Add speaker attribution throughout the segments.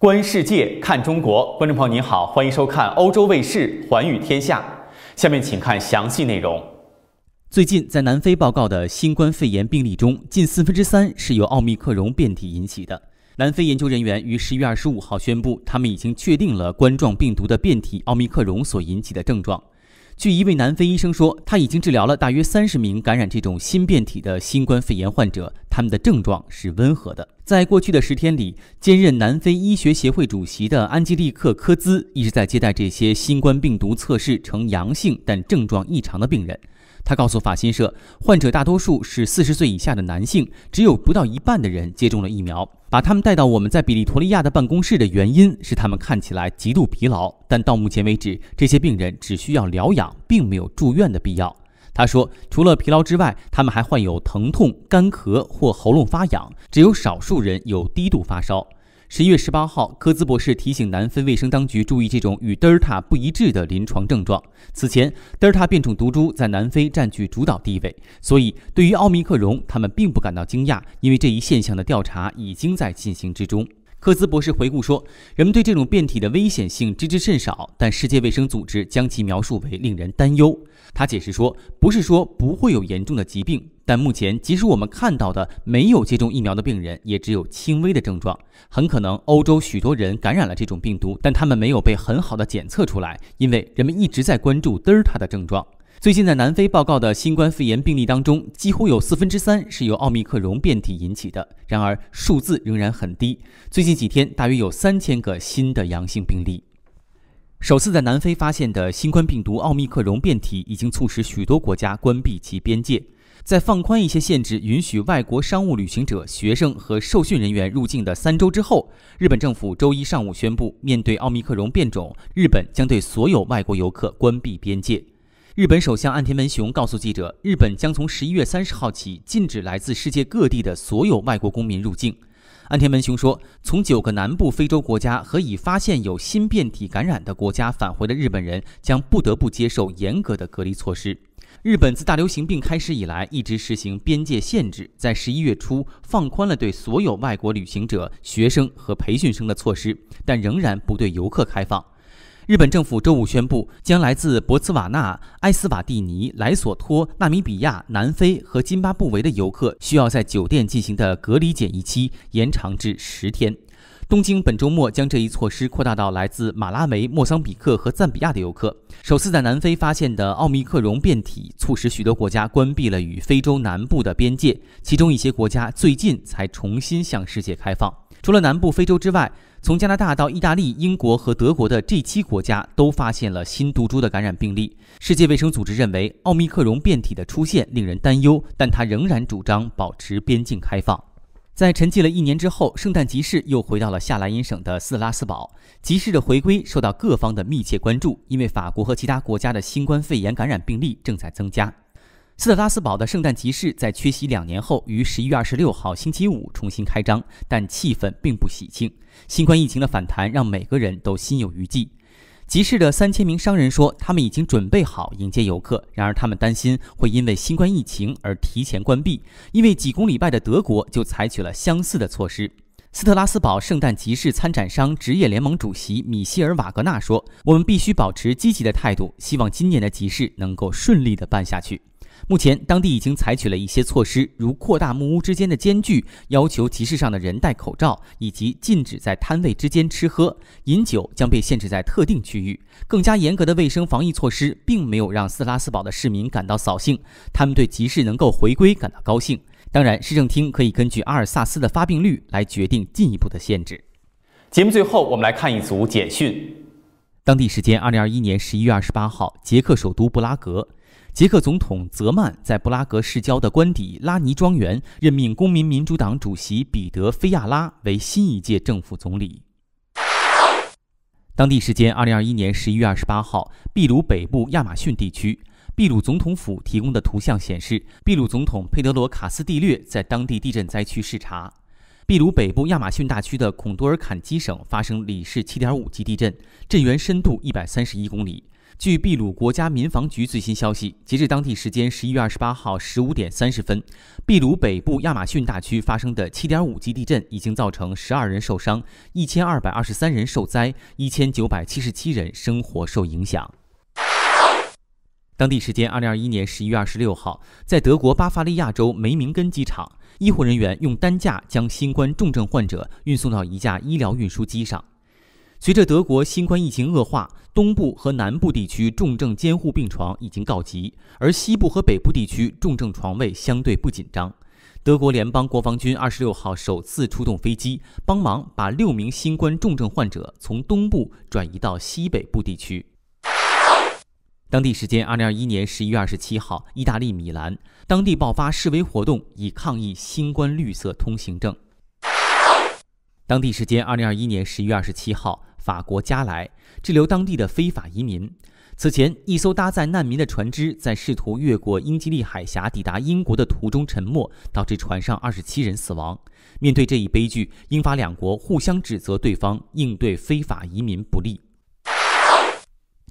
Speaker 1: 观世界，看中国。观众朋友您好，欢迎收看欧洲卫视《寰宇天下》。下面请看详细内容。最近在南非报告的新冠肺炎病例中，近四分之三是由奥密克戎变体引起的。南非研究人员于十月二十五号宣布，他们已经确定了冠状病毒的变体奥密克戎所引起的症状。据一位南非医生说，他已经治疗了大约三十名感染这种新变体的新冠肺炎患者，他们的症状是温和的。在过去的十天里，兼任南非医学协会主席的安吉利克·科兹一直在接待这些新冠病毒测试呈阳性但症状异常的病人。他告诉法新社，患者大多数是四十岁以下的男性，只有不到一半的人接种了疫苗。把他们带到我们在比利托利亚的办公室的原因是他们看起来极度疲劳，但到目前为止，这些病人只需要疗养，并没有住院的必要。他说，除了疲劳之外，他们还患有疼痛、干咳或喉咙发痒，只有少数人有低度发烧。十一月十八号，科兹博士提醒南非卫生当局注意这种与德尔塔不一致的临床症状。此前，德尔塔变种毒株在南非占据主导地位，所以对于奥密克戎，他们并不感到惊讶，因为这一现象的调查已经在进行之中。科兹博士回顾说，人们对这种变体的危险性知之甚少，但世界卫生组织将其描述为令人担忧。他解释说，不是说不会有严重的疾病，但目前即使我们看到的没有接种疫苗的病人，也只有轻微的症状。很可能欧洲许多人感染了这种病毒，但他们没有被很好的检测出来，因为人们一直在关注德尔塔的症状。最近在南非报告的新冠肺炎病例当中，几乎有四分之三是由奥密克戎变体引起的。然而，数字仍然很低。最近几天，大约有三千个新的阳性病例。首次在南非发现的新冠病毒奥密克戎变体已经促使许多国家关闭其边界。在放宽一些限制，允许外国商务旅行者、学生和受训人员入境的三周之后，日本政府周一上午宣布，面对奥密克戎变种，日本将对所有外国游客关闭边界。日本首相岸田文雄告诉记者，日本将从十一月三十号起禁止来自世界各地的所有外国公民入境。岸田文雄说，从九个南部非洲国家和已发现有新变体感染的国家返回的日本人将不得不接受严格的隔离措施。日本自大流行病开始以来一直实行边界限制，在十一月初放宽了对所有外国旅行者、学生和培训生的措施，但仍然不对游客开放。日本政府周五宣布，将来自博茨瓦纳、埃斯瓦蒂尼、莱索托、纳米比亚、南非和津巴布韦的游客需要在酒店进行的隔离检疫期延长至十天。东京本周末将这一措施扩大到来自马拉维、莫桑比克和赞比亚的游客。首次在南非发现的奥密克戎变体促使许多国家关闭了与非洲南部的边界，其中一些国家最近才重新向世界开放。除了南部非洲之外，从加拿大到意大利、英国和德国的 G7 国家都发现了新毒株的感染病例。世界卫生组织认为奥密克戎变体的出现令人担忧，但它仍然主张保持边境开放。在沉寂了一年之后，圣诞集市又回到了夏莱茵省的斯拉斯堡。集市的回归受到各方的密切关注，因为法国和其他国家的新冠肺炎感染病例正在增加。斯特拉斯堡的圣诞集市在缺席两年后，于十一月二十六号星期五重新开张，但气氛并不喜庆。新冠疫情的反弹让每个人都心有余悸。集市的三千名商人说，他们已经准备好迎接游客，然而他们担心会因为新冠疫情而提前关闭，因为几公里外的德国就采取了相似的措施。斯特拉斯堡圣诞集市参展商职业联盟主席米歇尔·瓦格纳说：“我们必须保持积极的态度，希望今年的集市能够顺利地办下去。”目前，当地已经采取了一些措施，如扩大木屋之间的间距，要求集市上的人戴口罩，以及禁止在摊位之间吃喝。饮酒将被限制在特定区域。更加严格的卫生防疫措施并没有让斯拉斯堡的市民感到扫兴，他们对集市能够回归感到高兴。当然，市政厅可以根据阿尔萨斯的发病率来决定进一步的限制。节目最后，我们来看一组简讯。当地时间2021年11月28号，捷克首都布拉格。捷克总统泽曼在布拉格市郊的官邸拉尼庄园任命公民民主党主席彼得·菲亚拉为新一届政府总理。当地时间二零二一年十一月二十八号，秘鲁北部亚马逊地区，秘鲁总统府提供的图像显示，秘鲁总统佩德罗·卡斯蒂略在当地地震灾区视察。秘鲁北部亚马逊大区的孔多尔坎基省发生里氏7.5级地震，震源深度131公里。据秘鲁国家民防局最新消息，截至当地时间11月28号15点30分，秘鲁北部亚马逊大区发生的7.5级地震已经造成12人受伤，1223人受灾，1977人生活受影响。当地时间二零二一年十一月二十六号，在德国巴伐利亚州梅明根机场，医护人员用担架将新冠重症患者运送到一架医疗运输机上。随着德国新冠疫情恶化，东部和南部地区重症监护病床已经告急，而西部和北部地区重症床位相对不紧张。德国联邦国防军二十六号首次出动飞机，帮忙把六名新冠重症患者从东部转移到西北部地区。当地时间二零二一年十一月二十七号，意大利米兰当地爆发示威活动，以抗议新冠绿色通行证。当地时间二零二一年十一月二十七号，法国加莱滞留当地的非法移民。此前，一艘搭载难民的船只在试图越过英吉利海峡抵达英国的途中沉没，导致船上二十七人死亡。面对这一悲剧，英法两国互相指责对方应对非法移民不利。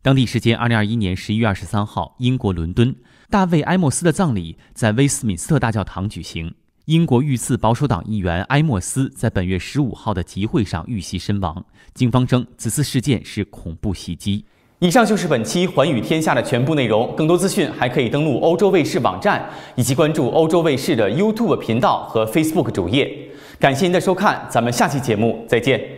Speaker 1: 当地时间二零二一年十一月二十三号，英国伦敦大卫埃默斯的葬礼在威斯敏斯特大教堂举行。英国遇刺保守党议员埃默斯在本月十五号的集会上遇袭身亡，警方称此次事件是恐怖袭击。以上就是本期《寰宇天下》的全部内容，更多资讯还可以登录欧洲卫视网站，以及关注欧洲卫视的 YouTube 频道和 Facebook 主页。感谢您的收看，咱们下期节目再见。